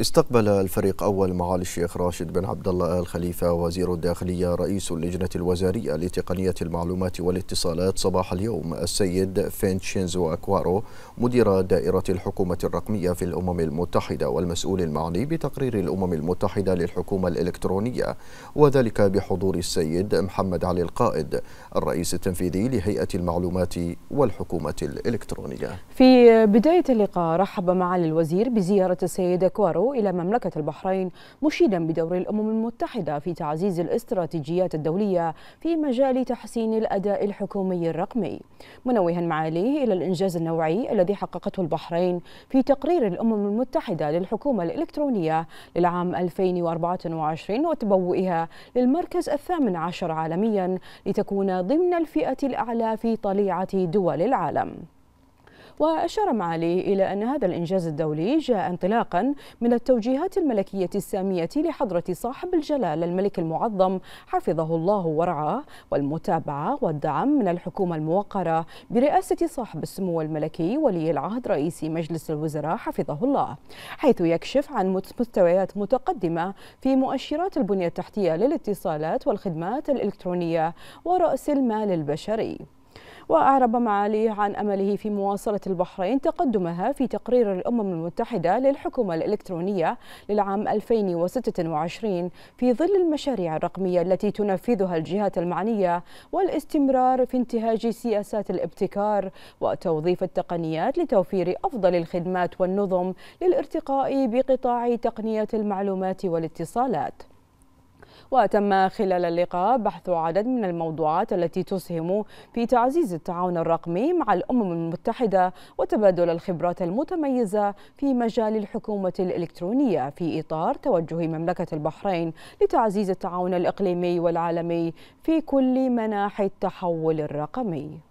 استقبل الفريق أول معالي الشيخ راشد بن عبد الله آل خليفة وزير الداخلية رئيس اللجنة الوزارية لتقنية المعلومات والاتصالات صباح اليوم السيد فينشينزو أكوارو مدير دائرة الحكومة الرقمية في الأمم المتحدة والمسؤول المعني بتقرير الأمم المتحدة للحكومة الإلكترونية وذلك بحضور السيد محمد علي القائد الرئيس التنفيذي لهيئة المعلومات والحكومة الإلكترونية في بداية اللقاء رحب معالي الوزير بزيارة السيد أكوارو إلى مملكة البحرين مشيدا بدور الأمم المتحدة في تعزيز الاستراتيجيات الدولية في مجال تحسين الأداء الحكومي الرقمي منوها معاليه إلى الإنجاز النوعي الذي حققته البحرين في تقرير الأمم المتحدة للحكومة الإلكترونية للعام 2024 وتبوئها للمركز الثامن عشر عالميا لتكون ضمن الفئة الأعلى في طليعة دول العالم وأشار معالي إلى أن هذا الإنجاز الدولي جاء انطلاقا من التوجيهات الملكية السامية لحضرة صاحب الجلالة الملك المعظم حفظه الله ورعاه والمتابعة والدعم من الحكومة الموقرة برئاسة صاحب السمو الملكي ولي العهد رئيس مجلس الوزراء حفظه الله حيث يكشف عن مستويات متقدمة في مؤشرات البنية التحتية للاتصالات والخدمات الإلكترونية ورأس المال البشري وأعرب معاليه عن أمله في مواصلة البحرين تقدمها في تقرير الأمم المتحدة للحكومة الإلكترونية للعام 2026 في ظل المشاريع الرقمية التي تنفذها الجهات المعنية والاستمرار في انتهاج سياسات الابتكار وتوظيف التقنيات لتوفير أفضل الخدمات والنظم للارتقاء بقطاع تقنية المعلومات والاتصالات وتم خلال اللقاء بحث عدد من الموضوعات التي تسهم في تعزيز التعاون الرقمي مع الأمم المتحدة وتبادل الخبرات المتميزة في مجال الحكومة الإلكترونية في إطار توجه مملكة البحرين لتعزيز التعاون الإقليمي والعالمي في كل مناحي التحول الرقمي